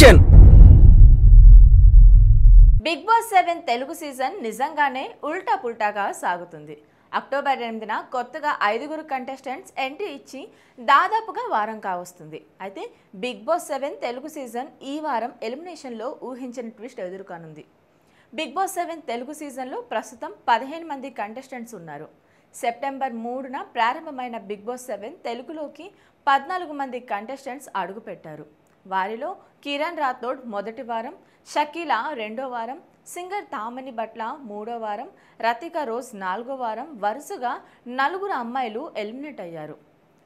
action big boss seven Telugu season నిజంగానే ఉల్టా పుల్టాగా సాగుతుంది అక్టోబర్ ఎనిమిదిన కొత్తగా ఐదుగురు కంటెస్టెంట్స్ ఎంట్రీ ఇచ్చి దాదాపుగా వారం కావస్తుంది అయితే big boss seven Telugu season ఈ వారం ఎలిమినేషన్లో ఊహించిన ట్విస్ట్ ఎదుర్కొనుంది బిగ్ బాస్ సెవెన్ తెలుగు సీజన్లో ప్రస్తుతం పదిహేను మంది కంటెస్టెంట్స్ ఉన్నారు సెప్టెంబర్ మూడున ప్రారంభమైన బిగ్ బాస్ సెవెన్ తెలుగులోకి పద్నాలుగు మంది కంటెస్టెంట్స్ అడుగుపెట్టారు వారిలో కిరణ్ రాథోడ్ మొదటి వారం షకీల రెండో వారం సింగర్ తామని భట్ల మూడో వారం రతిక రోజ్ నాలుగో వారం వరుసగా నలుగురు అమ్మాయిలు ఎలిమినేట్ అయ్యారు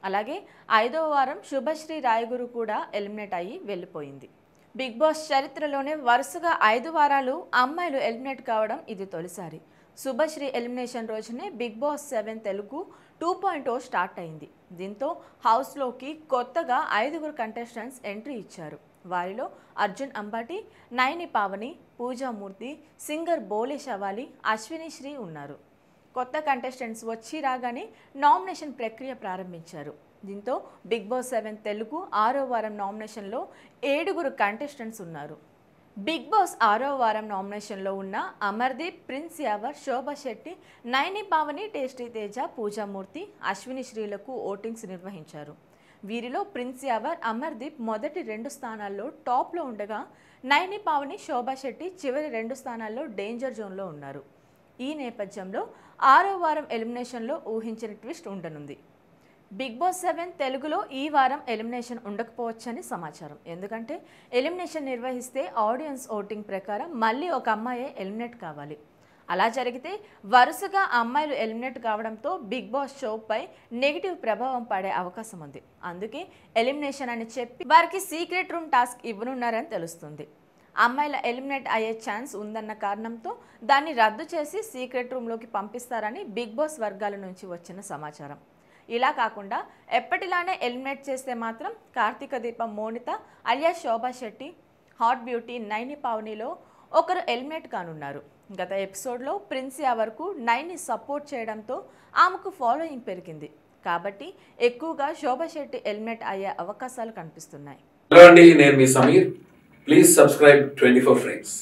అలాగే ఐదో వారం శుభశ్రీ రాయగురు కూడా ఎలిమినేట్ అయ్యి వెళ్ళిపోయింది బిగ్ బాస్ చరిత్రలోనే వరుసగా ఐదు వారాలు అమ్మాయిలు ఎలిమినేట్ కావడం ఇది తొలిసారి శుభశ్రీ ఎలిమినేషన్ రోజునే big boss seven Telugu two point O start అయింది దీంతో హౌస్లోకి కొత్తగా ఐదుగురు కంటెస్టెంట్స్ ఎంట్రీ ఇచ్చారు వారిలో అర్జున్ అంబాటి నయని పావని పూజామూర్తి సింగర్ బోలే శవాలి అశ్విని శ్రీ ఉన్నారు కొత్త కంటెస్టెంట్స్ వచ్చి రాగానే నామినేషన్ ప్రక్రియ ప్రారంభించారు దీంతో బిగ్ బాస్ సెవెన్ తెలుగు ఆరో వారం నామినేషన్లో ఏడుగురు కంటెస్టెంట్స్ ఉన్నారు బిగ్ బాస్ ఆరో వారం నామినేషన్లో ఉన్న అమర్దీప్ ప్రిన్స్ యావర్ శోభ శెట్టి నయని భావని టేస్టీ తేజ పూజామూర్తి అశ్విని శ్రీలకు ఓటింగ్స్ నిర్వహించారు వీరిలో ప్రిన్స్ యావర్ అమర్దీప్ మొదటి రెండు స్థానాల్లో టాప్లో ఉండగా నయని పావని శోభా శెట్టి చివరి రెండు స్థానాల్లో డేంజర్ జోన్లో ఉన్నారు ఈ నేపథ్యంలో ఆరో వారం ఎలిమినేషన్లో ఊహించిన ట్విస్ట్ ఉండనుంది బిగ్ బాస్ సెవెన్ తెలుగులో ఈ వారం ఎలిమినేషన్ ఉండకపోవచ్చని సమాచారం ఎందుకంటే ఎలిమినేషన్ నిర్వహిస్తే ఆడియన్స్ ఓటింగ్ ప్రకారం మళ్ళీ ఒక అమ్మాయే ఎలిమినేట్ కావాలి అలా జరిగితే వరుసగా అమ్మాయిలు ఎలిమినేట్ కావడంతో బిగ్ బాస్ షోపై నెగిటివ్ ప్రభావం పడే అవకాశం ఉంది అందుకే ఎలిమినేషన్ అని చెప్పి వారికి సీక్రెట్ రూమ్ టాస్క్ ఇవ్వనున్నారని తెలుస్తుంది అమ్మాయిల ఎలిమినేట్ అయ్యే ఛాన్స్ ఉందన్న కారణంతో దాన్ని రద్దు చేసి సీక్రెట్ రూమ్లోకి పంపిస్తారని బిగ్ బాస్ వర్గాల నుంచి వచ్చిన సమాచారం ఇలా కాకుండా ఎప్పటిలానే ఎలిమినేట్ చేస్తే మాత్రం కార్తీక దీపం మోనిత అలియా శోభా శెట్టి హాట్ బ్యూటీ నైని పావనిలో ఒకరు ఎలిమినేట్ కానున్నారు గత ఎపిసోడ్లో ప్రిన్సియా వరకు నైని సపోర్ట్ చేయడంతో ఆమెకు ఫాలోయింగ్ పెరిగింది కాబట్టి ఎక్కువగా శోభా శెట్టి ఎలిమినేట్ అయ్యే అవకాశాలు కనిపిస్తున్నాయి హలో అండి నేను మీ Sameer please subscribe twenty four frames